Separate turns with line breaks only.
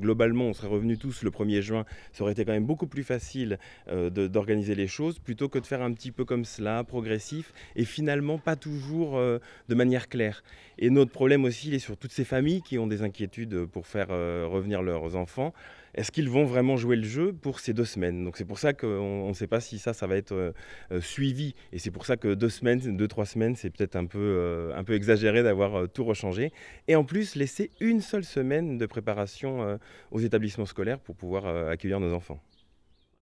globalement, on serait revenus tous le 1er juin, ça aurait été quand même beaucoup plus facile euh, d'organiser les choses plutôt que de faire un petit peu comme cela, progressif, et finalement pas toujours euh, de manière claire. Et notre problème aussi, il est sur toutes ces familles qui ont des inquiétudes pour faire euh, revenir leurs enfants. Est-ce qu'ils vont vraiment jouer le jeu pour ces deux semaines Donc c'est pour ça qu'on ne sait pas si ça, ça va être suivi. Et c'est pour ça que deux semaines, deux, trois semaines, c'est peut-être un, peu, un peu exagéré d'avoir tout rechangé. Et en plus, laisser une seule semaine de préparation aux établissements scolaires pour pouvoir euh, accueillir nos enfants.